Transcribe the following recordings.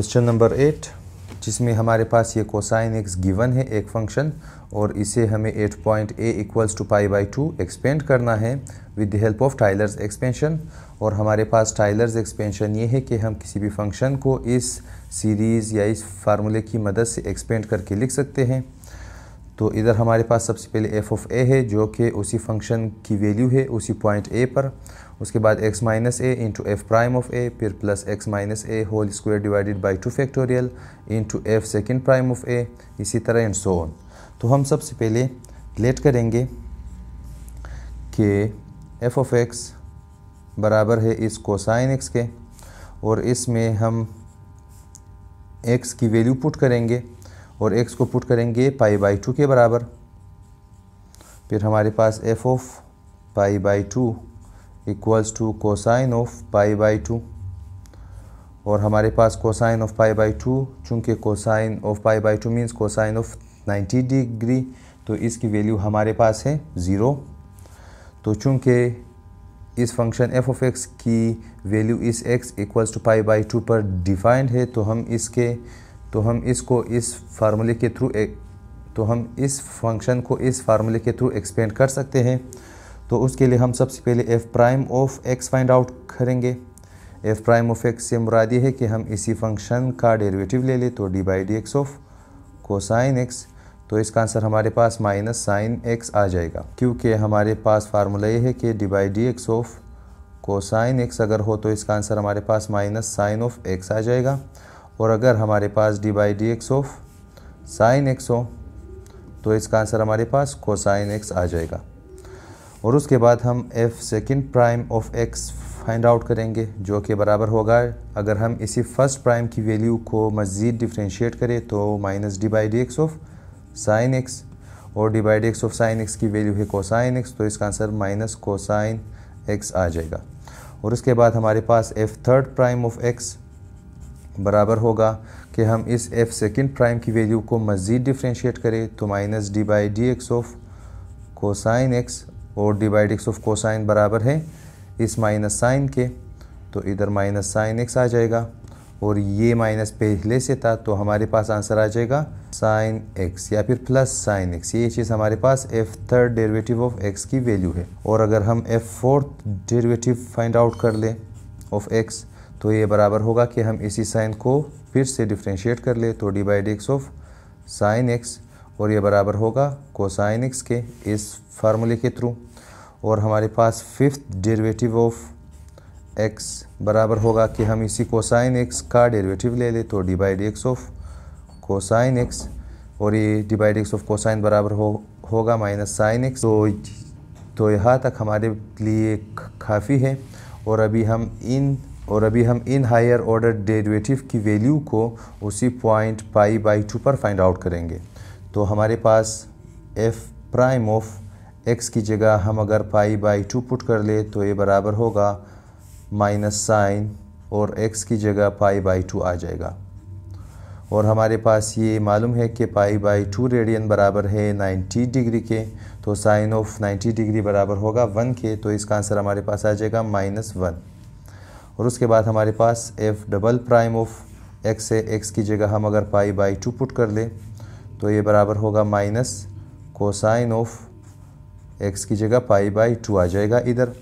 question number eight जिसमें हमारे पास ये कोसाइन एक्स गिवन है एक फंक्शन और इसे हमें at point A equals to pi by two expand करना है with the help of Taylor's expansion और हमारे पास टाइलर्स एक्सपेंशन ये है कि हम किसी भी फंक्शन को इस सीरीज़ या इस फार्मूले की मदद से एक्सपेंड करके लिख सकते हैं तो इधर हमारे पास सबसे पहले एफ ऑफ ए है जो कि उसी फंक्शन की वैल्यू है उसी पॉइंट ए पर उसके बाद X minus A into F prime of A फिर plus x minus A whole square divided by two factorial into F second prime of A इसी तरह एंड सो ऑन तो हम सबसे पहले लेट करेंगे कि एफ ऑफ एक्स बराबर है इस कोसाइन एक्स के और इसमें हम एक्स की वैल्यू पुट करेंगे और एक्स को पुट करेंगे पाई बाई टू के बराबर फिर हमारे पास F of pi by two equals to cosine of pi by two और हमारे पास cosine of pi by two चूँकि cosine of pi by two means cosine of 90 degree तो इसकी वैल्यू हमारे पास है ज़ीरो तो चूँकि इस फंक्शन एफ ऑफ एक्स की वैल्यू इस X equals to pi by two पर डिफाइंड है तो हम इसके तो हम इसको इस फार्मूले के थ्रू तो हम इस फंक्शन को इस फार्मूले के थ्रू एक्सपेंड कर सकते हैं तो उसके लिए हम सबसे पहले f prime of x find out करेंगे f प्राइम ऑफ x से मुराद ये है कि हम इसी फंक्शन का डेरिवेटिव ले लें तो D by D X of cosine X तो इसका आंसर हमारे पास माइनस साइन एक्स आ जाएगा क्योंकि हमारे पास फार्मूला ये है कि D by D X of cosine X अगर हो तो इसका आंसर हमारे पास माइनस साइन ऑफ एक्स आ जाएगा और अगर हमारे पास D by D X of sine X हो तो इसका आंसर हमारे पास कोसाइन एक्स आ जाएगा और उसके बाद हम F second prime of X find out करेंगे जो कि बराबर होगा अगर हम इसी फर्स्ट प्राइम की वैल्यू को मज़ीद डिफ्रेंशिएट करें तो minus D by D X of sine X और D by D X of sine X की वैल्यू है कोसाइन एक्स तो इसका आंसर माइनस कोसाइन एक्स आ जाएगा और उसके बाद हमारे पास F third prime of x बराबर होगा कि हम इस एफ सेकेंड प्राइम की वैल्यू को मज़ीद डिफ्रेंशिएट करें तो minus D by D X of cosine X और D by D X of cosine बराबर है इस माइनस साइन के तो इधर माइनस साइन एक्स आ जाएगा और ये माइनस पहले से था तो हमारे पास आंसर आ जाएगा साइन एक्स या फिर प्लस साइन एक्स ये चीज़ हमारे पास F third derivative of X की वैल्यू है और अगर हम F fourth derivative find out कर लें ऑफ एक्स तो ये बराबर होगा कि हम इसी साइन को फिर से डिफ्रेंशिएट कर ले तो D by D X of sine X और ये बराबर होगा कोसाइन एक्स के इस फार्मूले के थ्रू और हमारे पास फिफ्थ डेरिवेटिव ऑफ एक्स बराबर होगा कि हम इसी कोसाइन एक्स का डेरिवेटिव ले ले तो D by D X of cosine X और ये D by D X of cosine बराबर हो होगा माइनस साइन एक्स तो तो यहाँ तक हमारे लिए काफ़ी है और अभी हम इन और अभी हम इन हायर ऑर्डर डेरिवेटिव की वैल्यू को उसी पॉइंट पाई बाई टू पर फाइंड आउट करेंगे तो हमारे पास एफ प्राइम ऑफ एक्स की जगह हम अगर पाई बाई टू पुट कर ले तो ये बराबर होगा माइनस साइन और एक्स की जगह पाई बाई टू आ जाएगा और हमारे पास ये मालूम है कि पाई बाई टू रेडियन बराबर है नाइन्टी डिग्री के तो साइन ऑफ नाइन्टी डिग्री बराबर होगा वन के तो इसका आंसर हमारे पास आ जाएगा माइनस वन और उसके बाद हमारे पास F double prime of X से एक्स की जगह हम अगर पाई बाई टू पुट कर लें तो ये बराबर होगा माइनस कोसाइन ऑफ एक्स की जगह पाई बाई टू आ जाएगा इधर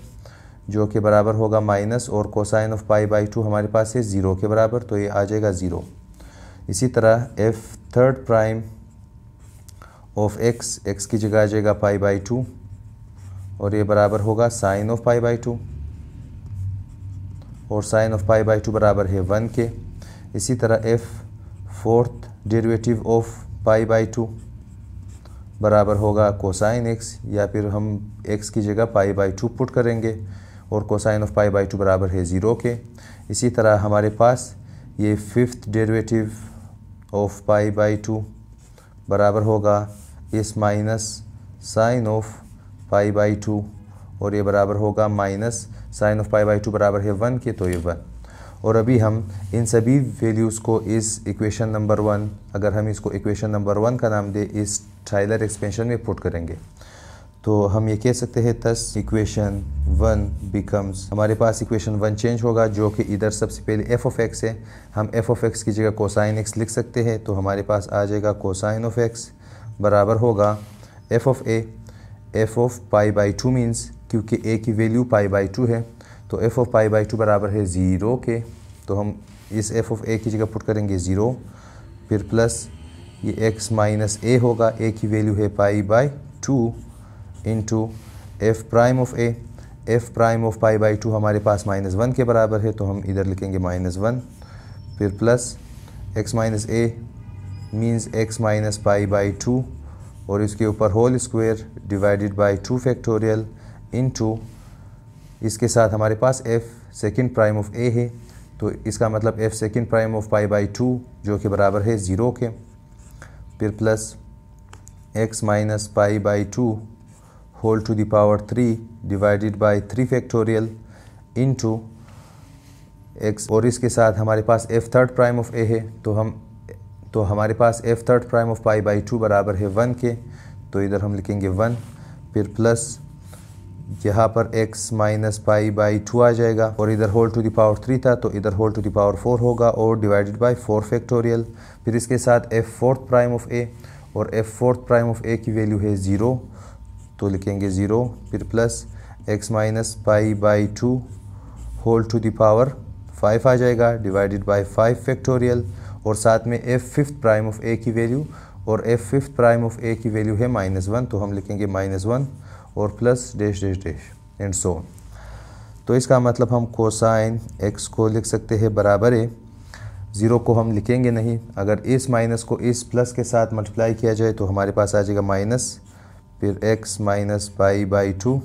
जो कि बराबर होगा माइनस और cosine of pi by two हमारे पास है ज़ीरो के बराबर तो ये आ जाएगा ज़ीरो इसी तरह f third prime of x x की जगह आ जाएगा पाई बाई टू और ये बराबर होगा sine of pi by two और sine of pi by two बराबर है वन के इसी तरह f fourth derivative of pi by two बराबर होगा कोसाइन एक्स या फिर हम एक्स की जगह पाई बाई टू पुट करेंगे और cosine of pi by two बराबर है ज़ीरो के इसी तरह हमारे पास ये fifth derivative of pi by two बराबर होगा इस minus sine of pi by two और ये बराबर होगा minus sine of pi by two बराबर है वन के तो ये वन और अभी हम इन सभी वैल्यूज़ को इस इक्वेशन नंबर वन अगर हम इसको इक्वेशन नंबर वन का नाम दें इस टाइलर एक्सपेंशन में पुट करेंगे तो हम ये कह सकते हैं तस इक्वेशन वन बिकम्स हमारे पास इक्वेशन वन चेंज होगा जो कि इधर सबसे पहले एफ ऑफ एक्स है हम एफ ऑफ एक्स की जगह कोसाइन एक्स लिख सकते हैं तो हमारे पास आ जाएगा कोसाइन ऑफ एक्स बराबर होगा f of a f of pi by two means क्योंकि ए की वैल्यू पाई बाई टू है तो f of pi by two बराबर है ज़ीरो के तो हम इस एफ़ ऑफ ए की जगह पुट करेंगे ज़ीरो फिर प्लस ये एक्स माइनस ए होगा ए की वैल्यू है pi by two into f prime of a f prime of pi by two हमारे पास माइनस वन के बराबर है तो हम इधर लिखेंगे माइनस वन फिर plus x minus a means x minus pi by two और इसके ऊपर whole square divided by two factorial into इसके साथ हमारे पास f second prime of a है तो इसका मतलब f second prime of pi by two जो कि बराबर है ज़ीरो के फिर plus x minus pi by two whole to the power three divided by three factorial to x और इसके साथ हमारे पास f third prime of a है तो हम तो हमारे पास f third prime of pi by two बराबर है वन के तो इधर हम लिखेंगे वन फिर प्लस यहाँ पर x minus pi by two आ जाएगा और इधर होल टू दावर थ्री था तो इधर होल टू दावर फोर होगा और डिवाइडेड बाई फोर फैक्टोरियल फिर इसके साथ f fourth prime of a और f fourth prime of a की वैल्यू है ज़ीरो तो लिखेंगे ज़ीरो फिर plus x minus pi by two whole to the power five आ जाएगा डिवाइडेड बाई फाइव फैक्टोरियल और साथ में f fifth prime of a की वैल्यू और f fifth prime of a की वैल्यू है माइनस वन तो हम लिखेंगे माइनस वन और plus dash dash dash and so on तो इसका मतलब हम कोसाइन एक्स को लिख सकते हैं बराबर है ज़ीरो को हम लिखेंगे नहीं अगर इस माइनस को इस प्लस के साथ मल्टीप्लाई किया जाए तो हमारे पास आ जाएगा माइनस फिर x minus pi by two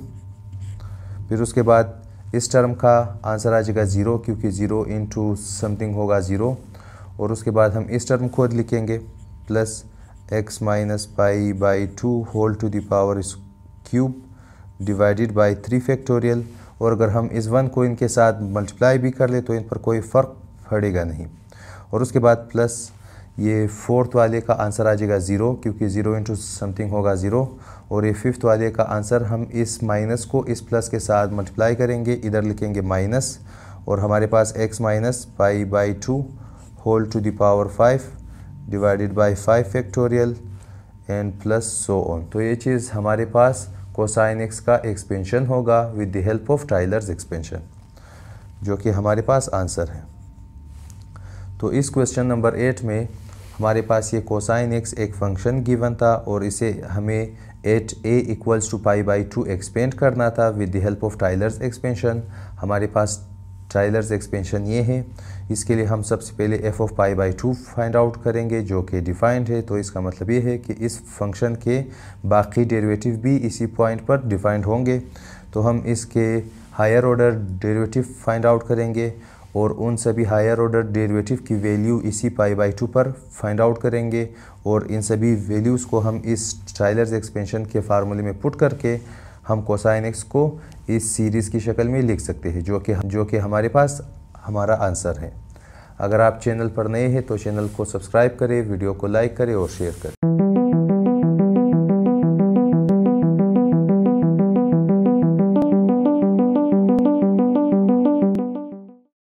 फिर उसके बाद इस टर्म का आंसर आ जाएगा ज़ीरो क्योंकि ज़ीरो इंटू समथिंग होगा ज़ीरो और उसके बाद हम इस टर्म खुद लिखेंगे plus x minus pi by two whole to the power cube divided by three factorial और अगर हम इस वन को इनके साथ मल्टीप्लाई भी कर ले तो इन पर कोई फ़र्क पड़ेगा नहीं और उसके बाद प्लस ये फोर्थ वाले का आंसर आ जाएगा ज़ीरो क्योंकि ज़ीरो इंटू समथिंग होगा ज़ीरो और ये फिफ्थ वाले का आंसर हम इस माइनस को इस प्लस के साथ मल्टीप्लाई करेंगे इधर लिखेंगे माइनस और हमारे पास x minus pi by two whole to the power five divided by five factorial and plus so on तो ये चीज़ हमारे पास कोसाइन एक्स का एक्सपेंशन होगा with the help of Taylor's expansion जो कि हमारे पास आंसर है तो इस क्वेश्चन नंबर एट में हमारे पास ये कोसाइन एक्स एक फंक्शन गिवन था और इसे हमें at a equals to pi by two expand करना था with the help of Taylor's expansion हमारे पास ट्राइलर्स एक्सपेंशन ये है इसके लिए हम सबसे पहले f of pi by two find out करेंगे जो कि डिफाइंड है तो इसका मतलब ये है कि इस फंक्शन के बाकी डेरिवेटिव भी इसी पॉइंट पर डिफाइंड होंगे तो हम इसके higher order derivative find out करेंगे और उन सभी हायर ऑर्डर डेरिवेटिव की वैल्यू इसी पाई बाई टू पर फाइंड आउट करेंगे और इन सभी वैल्यूज़ को हम इस ट्राइलर्स एक्सपेंशन के फार्मूले में पुट करके हम कोसाइन एक्स को इस सीरीज़ की शक्ल में लिख सकते हैं जो कि जो कि हमारे पास हमारा आंसर है अगर आप चैनल पर नए हैं तो चैनल को सब्सक्राइब करें वीडियो को लाइक करें और शेयर करें